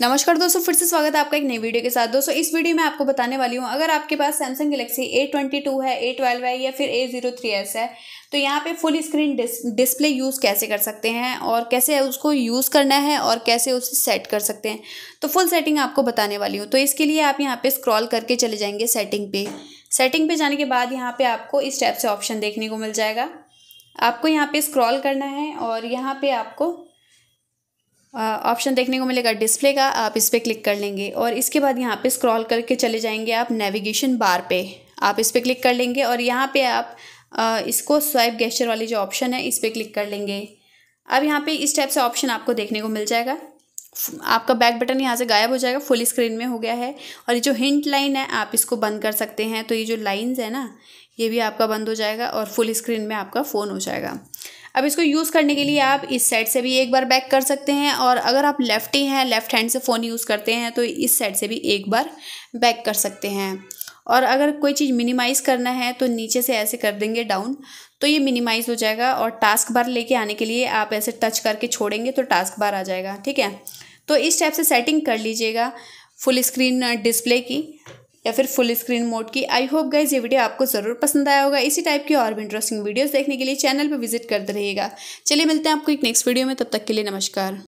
नमस्कार दोस्तों फिर से स्वागत है आपका एक नई वीडियो के साथ दोस्तों इस वीडियो में आपको बताने वाली हूँ अगर आपके पास Samsung Galaxy A twenty two है ए ट्वेल्व है या फिर ए जीरो थ्री एस है तो यहाँ पे फुल स्क्रीन डिस, डिस्प्ले यूज़ कैसे कर सकते हैं और कैसे उसको यूज़ करना है और कैसे उसे सेट कर सकते हैं तो फुल सेटिंग आपको बताने वाली हूँ तो इसके लिए आप यहाँ पर स्क्रॉल करके चले जाएंगे सेटिंग पे सेटिंग पे जाने के बाद यहाँ पर आपको इस टाइप से ऑप्शन देखने को मिल जाएगा आपको यहाँ पर स्क्रॉल करना है और यहाँ पर आपको ऑप्शन देखने को मिलेगा डिस्प्ले का आप इस पर क्लिक कर लेंगे और इसके बाद यहाँ पे स्क्रॉल करके चले जाएंगे आप नेविगेशन बार पे आप इस पर क्लिक कर लेंगे और यहाँ पे आप आ, इसको स्वाइप गेस्चर वाली जो ऑप्शन है इस पर क्लिक कर लेंगे अब यहाँ पे इस टाइप से ऑप्शन आपको देखने को मिल जाएगा आपका बैक बटन यहाँ से गायब हो जाएगा फुल स्क्रीन में हो गया है और ये जो हिंट लाइन है आप इसको बंद कर सकते हैं तो ये जो लाइन्स है ना ये भी आपका बंद हो जाएगा और फुल स्क्रीन में आपका फ़ोन हो जाएगा अब इसको यूज़ करने के लिए आप इस साइड से भी एक बार बैक कर सकते हैं और अगर आप लेफ्टी हैं लेफ़्ट हैंड से फ़ोन यूज़ करते हैं तो इस साइड से भी एक बार बैक कर सकते हैं और अगर कोई चीज़ मिनिमाइज़ करना है तो नीचे से ऐसे कर देंगे डाउन तो ये मिनिमाइज़ हो जाएगा और टास्क बार लेके आने के लिए आप ऐसे टच करके छोड़ेंगे तो टास्क बार आ जाएगा ठीक है तो इस टाइप से सेटिंग कर लीजिएगा फुल स्क्रीन डिस्प्ले की या फिर फुल स्क्रीन मोड की आई होप गाइज ये वीडियो आपको ज़रूर पसंद आया होगा इसी टाइप की और भी इंटरेस्टिंग वीडियोस देखने के लिए चैनल पर विजिट करते रहिएगा चलिए मिलते हैं आपको एक नेक्स्ट वीडियो में तब तक के लिए नमस्कार